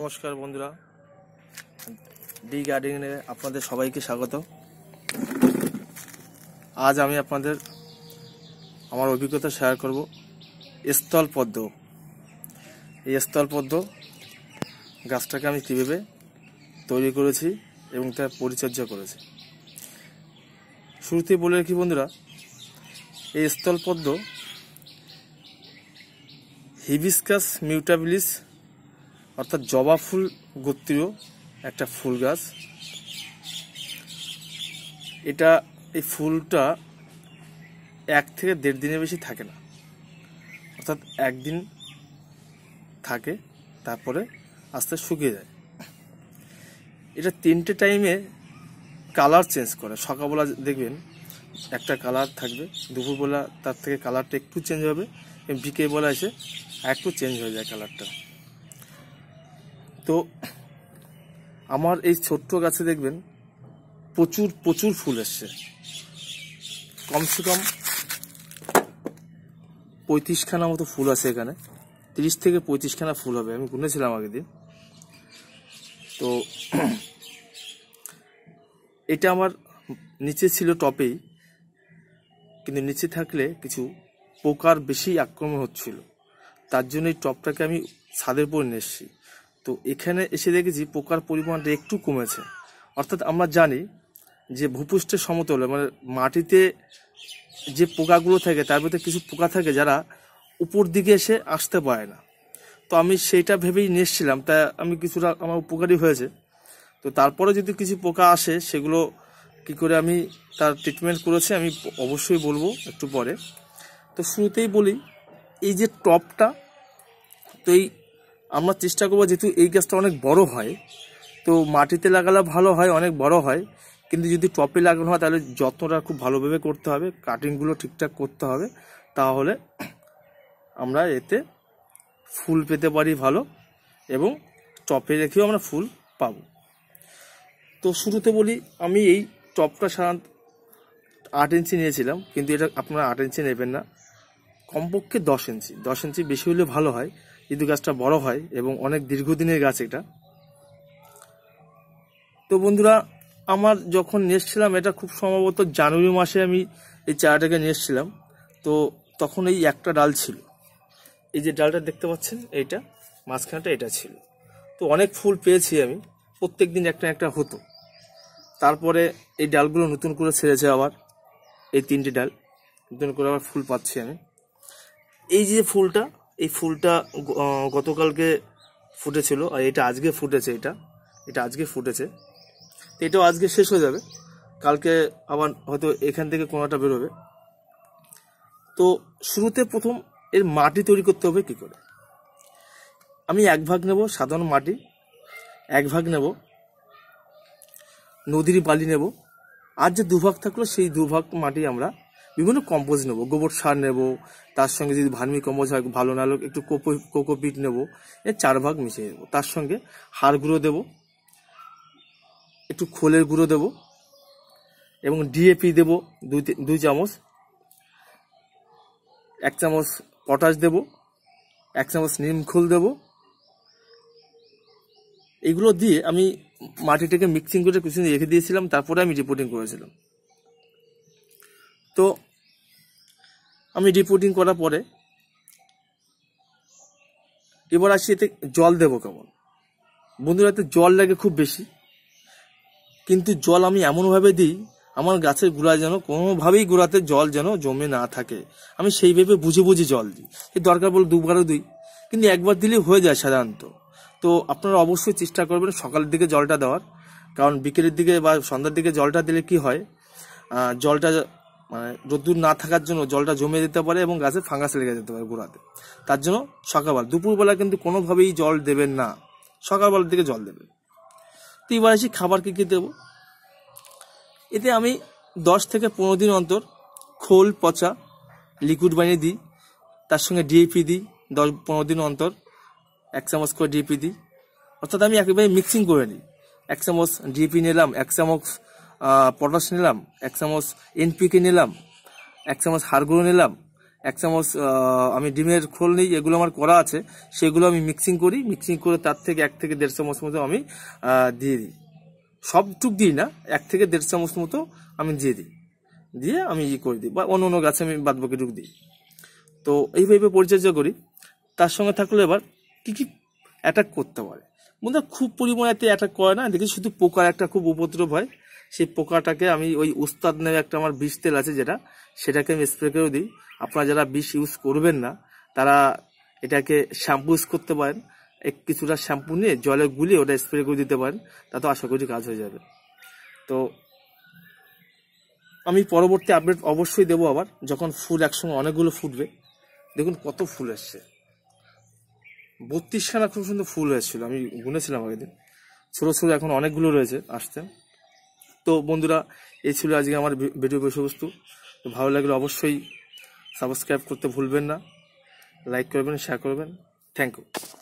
নমস্কার বন্ধুরা ডি গার্ডেনে আপনাদের সবাইকে স্বাগত আজ আমি আপনাদের আমার অভিজ্ঞতা শেয়ার করব স্থল পদ্ম এই স্থল পদ্ম গাছটাকে আমি কীভাবে তৈরি করেছি এবং তার পরিচর্যা করেছি শুরুতে বলে রাখি বন্ধুরা এই স্থল পদ্ম হিবিসকাস মিউটাবিলিস অর্থাৎ জবা ফুল গোত্রীয় একটা ফুল গাছ এটা এই ফুলটা এক থেকে দেড় দিনের বেশি থাকে না অর্থাৎ একদিন থাকে তারপরে আস্তে শুকিয়ে যায় এটা তিনটে টাইমে কালার চেঞ্জ করে সকালবেলা দেখবেন একটা কালার থাকবে দুপুরবেলা তার থেকে কালারটা একটু চেঞ্জ হবে বিকেলবেলা এসে একটু চেঞ্জ হয়ে যায় কালারটা তো আমার এই ছোট্ট গাছে দেখবেন প্রচুর প্রচুর ফুল এসছে কমসে কম পঁয়ত্রিশখানা মতো ফুল আছে এখানে তিরিশ থেকে পঁয়ত্রিশখানা ফুল হবে আমি গুনেছিলাম আগের দিন তো এটা আমার নিচে ছিল টপেই কিন্তু নিচে থাকলে কিছু পোকার বেশি আক্রমণ হচ্ছিল তার জন্য এই টপটাকে আমি ছাদের উপর নিয়ে তো এখানে এসে দেখেছি পোকার পরিমাণটা একটু কমেছে অর্থাৎ আমরা জানি যে ভূপৃষ্ঠের সমতলে মানে মাটিতে যে পোকাগুলো থাকে তার ভিতরে কিছু পোকা থাকে যারা উপর দিকে এসে আসতে পারে না তো আমি সেইটা ভেবেই নিয়েছিলাম তা আমি কিছুটা আমার উপকারী হয়েছে তো তারপরে যদি কিছু পোকা আসে সেগুলো কি করে আমি তার ট্রিটমেন্ট করেছি আমি অবশ্যই বলবো একটু পরে তো শুরুতেই বলি এই যে টপটা তো এই আমরা চেষ্টা করবো যেহেতু এই গাছটা অনেক বড় হয় তো মাটিতে লাগালে ভালো হয় অনেক বড় হয় কিন্তু যদি টপে লাগানো হয় তাহলে যত্নটা খুব ভালোভাবে করতে হবে কাটিংগুলো ঠিকঠাক করতে হবে তাহলে আমরা এতে ফুল পেতে পারি ভালো এবং টপে রেখেও আমরা ফুল পাব তো শুরুতে বলি আমি এই টপটা সাধারণত আট ইঞ্চি নিয়েছিলাম কিন্তু এটা আপনারা আট ইঞ্চি নেবেন না কমপক্ষে দশ ইঞ্চি দশ ইঞ্চি বেশি হলে ভালো হয় ইঁদু গাছটা বড় হয় এবং অনেক দীর্ঘদিনের গাছ এটা তো বন্ধুরা আমার যখন নিয়েছিলাম এটা খুব সম্ভবত জানুয়ারি মাসে আমি এই চারাটাকে নিয়েছিলাম তো তখন এই একটা ডাল ছিল এই যে ডালটা দেখতে পাচ্ছেন এইটা মাঝখানটা এটা ছিল তো অনেক ফুল পেয়েছি আমি প্রত্যেক দিন একটা একটা হতো তারপরে এই ডালগুলো নতুন করে ছেড়েছে আবার এই তিনটে ডাল নতুন করে আবার ফুল পাচ্ছি আমি এই যে ফুলটা এই ফুলটা গতকালকে ফুটেছিল আর এটা আজকে ফুটেছে এটা এটা আজকে ফুটেছে তো এটাও আজকে শেষ হয়ে যাবে কালকে আবার হয়তো এখান থেকে কোনাটা বেরোবে তো শুরুতে প্রথম এর মাটি তৈরি করতে হবে কি করে আমি এক ভাগ নেব সাধারণ মাটি এক ভাগ নেব নদীর বালি নেব আর যে দুভাগ থাকলো সেই দুভাগ মাটি আমরা বিভিন্ন কম্পোজ নেবো গোবর সার নেব তার সঙ্গে যদি ভার্মি কম্পোজ হয় ভালো না লোক একটু কোকো কোকোপিট নেব এ চার ভাগ মিশিয়ে নেব তার সঙ্গে হাড় গুঁড়ো দেবো একটু খোলের গুঁড়ো দেবো এবং ডিএপি দেবো দুই দুই চামচ এক চামচ পটাশ দেব এক চামচ নিমখোল দেব এগুলো দিয়ে আমি মাটিটাকে মিক্সিং করে কিছুদিন রেখে দিয়েছিলাম তারপরে আমি রিপোর্টিং করেছিলাম তো আমি রিপোর্টিং করার পরে এবার আসি এতে জল দেবো কেমন বন্ধুরা এতে জল লাগে খুব বেশি কিন্তু জল আমি এমনভাবে দিই আমার গাছের গোড়ায় যেন কোনোভাবেই গোড়াতে জল যেন জমে না থাকে আমি সেই ভেবে বুঝে বুঝে জল দিই এই দরকার বলে দুবারও দিই কিন্তু একবার দিলেই হয়ে যায় সাধারণত তো আপনারা অবশ্যই চেষ্টা করবেন সকালের দিকে জলটা দেওয়ার কারণ বিকেলের দিকে বা সন্ধ্যার দিকে জলটা দিলে কি হয় জলটা মানে রোদ্দুর না থাকার জন্য জলটা জমে যেতে পারে এবং গাছে ফাঙ্গাস লেগে যেতে পারে গোড়াতে তার জন্য সকালবেলা দুপুরবেলা কিন্তু কোনোভাবেই জল দেবেন না সকালবেলার দিকে জল দেবেন তো এবার এসে খাবার কী কী দেবো এতে আমি দশ থেকে পনেরো দিন অন্তর খোল পচা লিকুইড বানিয়ে দিই তার সঙ্গে ডিএপি দিই দশ পনেরো দিন অন্তর এক চামচ করে ডিএপি দিই অর্থাৎ আমি একেবারে মিক্সিং করে নিই এক চামচ ডিএপি নিলাম এক চামচ পটাশ নিলাম এক চামচ এনপিকে নিলাম এক চামচ হারগুঁড়ো নিলাম এক চামচ আমি ডিমের খোল নিই এগুলো আমার করা আছে সেগুলো আমি মিক্সিং করি মিক্সিং করে তার থেকে এক থেকে দেড় চামচ মতো আমি দিয়ে দিই সবটুক দিই না এক থেকে দেড় চামচ মতো আমি দিয়ে দিই দিয়ে আমি ই করে দিই বা অন্য অন্য গাছে আমি বাদ বাকি ঢুক দিই তো এইভাবে পরিচর্যা করি তার সঙ্গে থাকলে এবার কী কী অ্যাটাক করতে পারে বন্ধুরা খুব পরিমাণে এতে অ্যাটাক করে না দেখি শুধু পোকার একটা খুব উপদ্রব হয় সেই পোকাটাকে আমি ওই উস্তাদ নেবে একটা আমার বিষ তেল আছে যেটা সেটাকে আমি স্প্রে করে দিই আপনারা যারা বিষ ইউজ করবেন না তারা এটাকে শ্যাম্পু ইউজ করতে পারেন এক কিছুটা শ্যাম্পু নিয়ে জলে গুলিয়ে ওটা স্প্রে করে দিতে পারেন তাতে আশা করি কাজ হয়ে যাবে তো আমি পরবর্তী আপডেট অবশ্যই দেবো আবার যখন ফুল একসঙ্গে অনেকগুলো ফুটবে দেখুন কত ফুল এসছে বত্রিশখানা খুব সুন্দর ফুল হয়েছিল আমি গুনেছিলাম আগের দিন ছোটো ছোটো এখন অনেকগুলো রয়েছে আসতে তো বন্ধুরা এই ছিল আজকে আমার ভিডিও বিষয়বস্তু তো ভালো লাগলে অবশ্যই সাবস্ক্রাইব করতে ভুলবেন না লাইক করবেন শেয়ার করবেন থ্যাংক ইউ